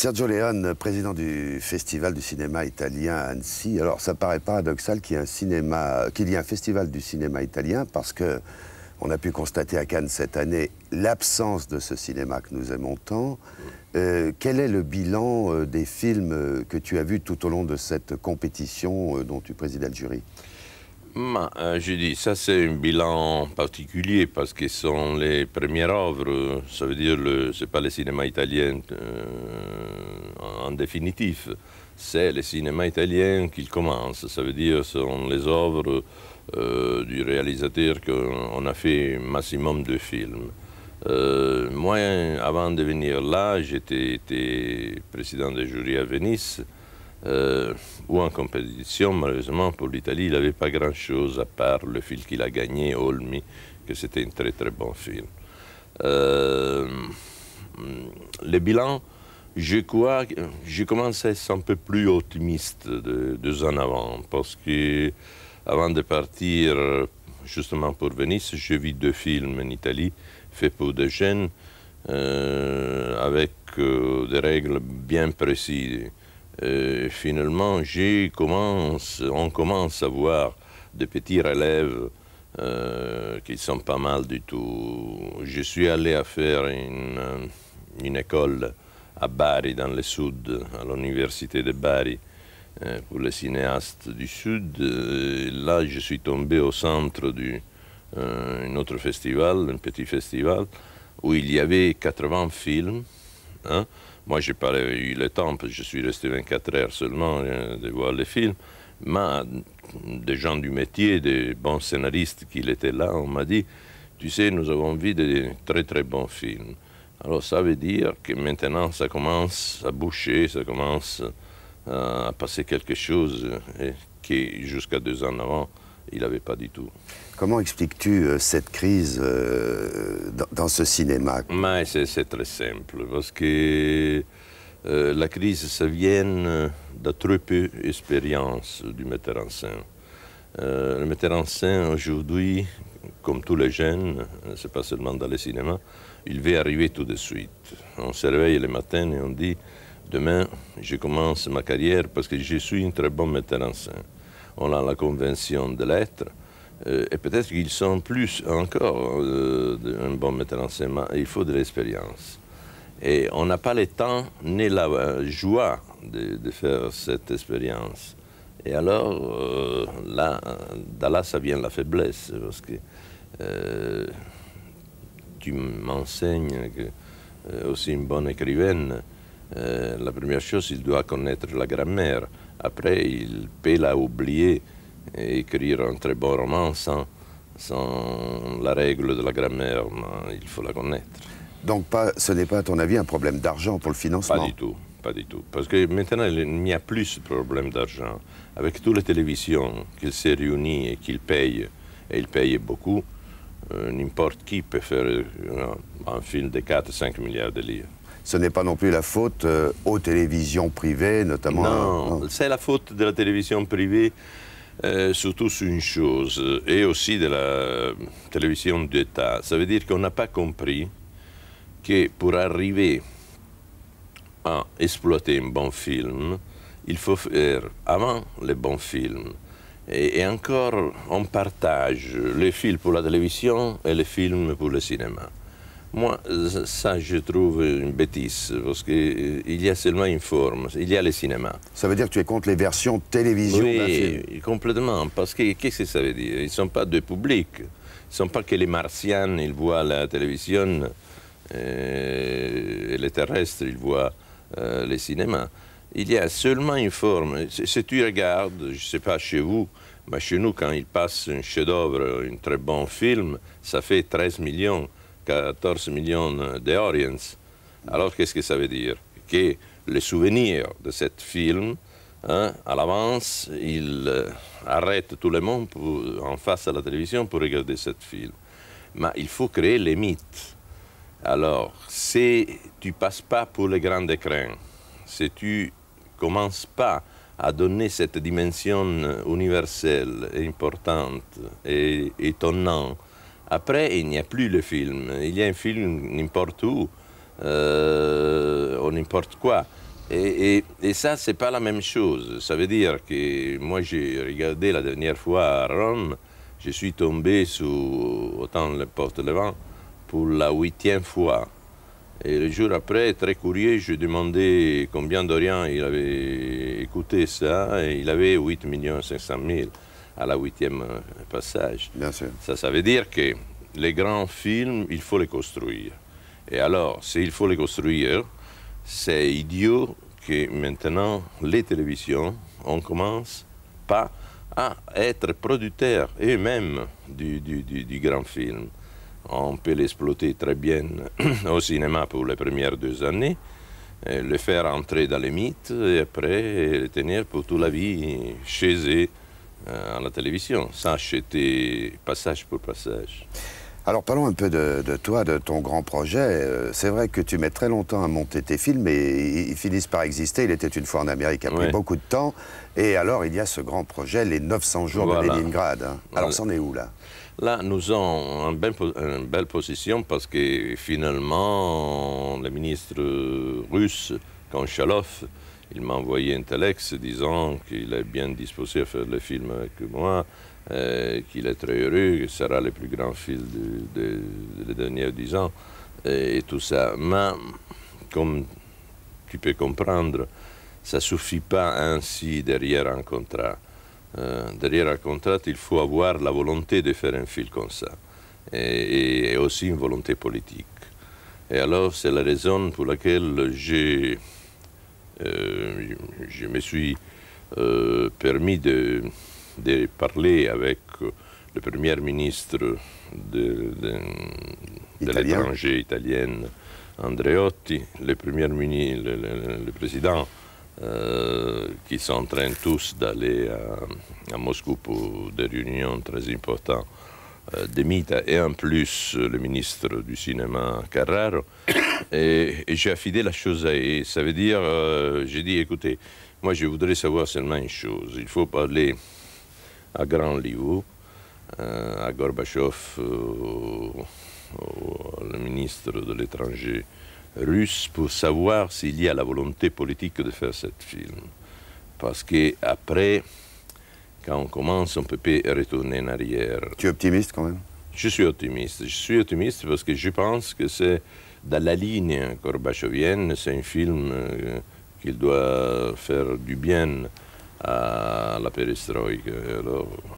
Sergio Leone, président du Festival du cinéma italien à Annecy. Alors, ça paraît paradoxal qu'il y, ait un un festival du cinéma italien parce que on a pu constater à Cannes cette année l'absence de ce cinéma que nous aimons tant. Euh, quel est le bilan euh, des films que tu as vus tout au long de cette compétition euh, dont tu présides le jury hum, je dis, ça c'est un bilan particulier parce qu'ils sont les premières œuvres, ça veut dire, ce n'est pas le cinéma italien en c'est le cinéma italien qu'il commence. Ça veut dire ce sont les œuvres euh, du réalisateur que qu'on a fait un maximum de films. Euh, moi, avant de venir là, j'étais président de jury à Venise, euh, où en compétition, malheureusement, pour l'Italie, il n'avait pas grand-chose à part le film qu'il a gagné, Olmi, que c'était un très très bon film. Euh, le bilan je crois que je commence à être un peu plus optimiste de deux ans avant, parce que avant de partir justement pour Venise, j'ai vu deux films en Italie faits pour des jeunes avec euh, des règles bien précises. Euh, finalement, commence, on commence à voir des petits relèves euh, qui sont pas mal du tout. Je suis allé à faire une, une école à Bari, dans le sud, à l'université de Bari, eh, pour les cinéastes du sud. Eh, là, je suis tombé au centre d'un euh, autre festival, un petit festival, où il y avait 80 films. Hein. Moi, je n'ai pas eu le temps, parce que je suis resté 24 heures seulement euh, de voir les films. Mais des gens du métier, des bons scénaristes qui étaient là, on m'a dit, tu sais, nous avons vu des très très bons films. Alors ça veut dire que maintenant ça commence à boucher, ça commence euh, à passer quelque chose euh, qui jusqu'à deux ans avant, il n'avait pas du tout. Comment expliques-tu euh, cette crise dans, ce cinéma Mais c'est, très simple, parce que la crise, ça vient de trop peu d'expérience du metteur en scène. le metteur en scène aujourd'hui, comme tous les jeunes, c'est pas seulement dans les cinémas, il va arriver tout de suite. On se réveille le matin et on dit, demain, je commence ma carrière parce que je suis un très bon metteur en scène. On a la convention de l'être. Euh, et peut-être qu'ils sont plus encore euh, un bon metteur en scène, il faut de l'expérience. Et on n'a pas le temps ni la euh, joie de, faire cette expérience. Et alors, euh, là, là, ça vient la faiblesse, parce que tu m'enseignes que euh, aussi une bonne écrivaine, euh, la première chose, il doit connaître la grammaire. Après, il peut la oublier et écrire un très bon roman sans, sans la règle de la grammaire. il faut la connaître. Donc pas, ce n'est pas, à ton avis, un problème d'argent pour le financement Pas du tout, pas du tout. Parce que maintenant, il n'y a plus de problème d'argent. Avec toutes les télévisions qu'il s'est réunissent et qu'il paye, et il paye beaucoup, n'importe qui peut faire euh, un, film de 4-5 milliards de livres. Ce n'est pas non plus la faute euh, aux télévisions privées, notamment. Non, hein, hein. c'est la faute de la télévision privée, euh, surtout sur une chose, et aussi de la télévision d'État. Ça veut dire qu'on n'a pas compris que pour arriver à exploiter un bon film, il faut faire avant les bons films et, encore, on partage les films pour la télévision et les films pour le cinéma. Moi, ça, je trouve une bêtise, parce qu'il euh, y a seulement une forme, il y a le cinéma. Ça veut dire que tu es contre les versions télévision oui, complètement, parce que qu'est-ce que ça veut dire Ils ne sont pas de public, ils ne sont pas que les martiens, ils voient la télévision, euh, et les terrestres, ils voient le euh, les cinémas il y a seulement une forme. Si tu regardes, je ne sais pas chez vous, mais chez nous, quand il passe un chef-d'œuvre, un très bon film, ça fait 13 millions, 14 millions d'audience. Alors, qu'est-ce que ça veut dire Que le souvenir de ce film, hein, à l'avance, il euh, arrête tout le monde en face à la télévision pour regarder ce film. Mais il faut créer les mythes. Alors, si tu passes pas pour le grand écran, si tu commence pas à donner cette dimension universelle et importante et étonnante, après il n'y a plus le film. Il y a un film n'importe où, euh, ou n'importe quoi. Et, et, ce ça, c'est pas la même chose. Ça veut dire que moi, j'ai regardé la dernière fois à Rome, je suis tombé sous autant le porte-levant pour la huitième fois. Et le jour après, très courrier, je demandais combien d'Orient il avait écouté ça. Et il avait 8 500 000 à la huitième euh, passage. Ça, ça veut dire que les grands films, il faut les construire. Et alors, s'il faut les construire, c'est idiot que maintenant les télévisions, on commence pas à être producteurs eux-mêmes du grand film. On peut l'exploiter très bien au cinéma pour les premières deux années, le faire entrer dans les mythes et après le tenir pour toute la vie chez eux euh, à la télévision, sans acheter passage pour passage. Alors parlons un peu de, toi, de ton grand projet. Euh, c'est vrai que tu mets très longtemps à monter tes films et ils finissent par exister. Il était une fois en Amérique, a pris beaucoup de temps. Et alors il y a ce grand projet, les 900 jours de Leningrad. Hein. Alors c'en est où là Là, nous avons une belle position parce que finalement, le ministre russe, Konchalov, il m'a envoyé un telex disant qu'il est bien disposé à faire le film avec moi, euh, qu'il est très heureux, que ce sera le plus grand film des derniers dix ans, et, euh, et, tout ça. Mais, comme tu peux comprendre, ça ne suffit pas ainsi derrière un contrat. Euh, derrière un contrat, il faut avoir la volonté de faire un fil comme ça, et, aussi une volonté politique. Et alors, c'est la raison pour laquelle j'ai, euh, je me suis euh, permis de, parler avec le Premier ministre de, l'étranger italien, Andreotti, le, premier ministre, le président euh, qui sont en train tous d'aller euh, à, Moscou pour des réunions très importantes euh, des et en plus le ministre du cinéma Carraro. Et, j'ai affidé la chose à et Ça veut dire, j'ai dit, écoutez, moi je voudrais savoir seulement une chose. Il faut parler à grand niveau, à Gorbachev au, le ministre de l'étranger russe pour savoir s'il y a la volonté politique de faire ce film. Parce que après, quand on commence, on peut pas retourner en arrière. Tu es optimiste quand même Je suis optimiste. Je suis optimiste parce que je pense que c'est dans la ligne korbachevienne, c'est un film euh, qu'il doit faire du bien à la perestroïque.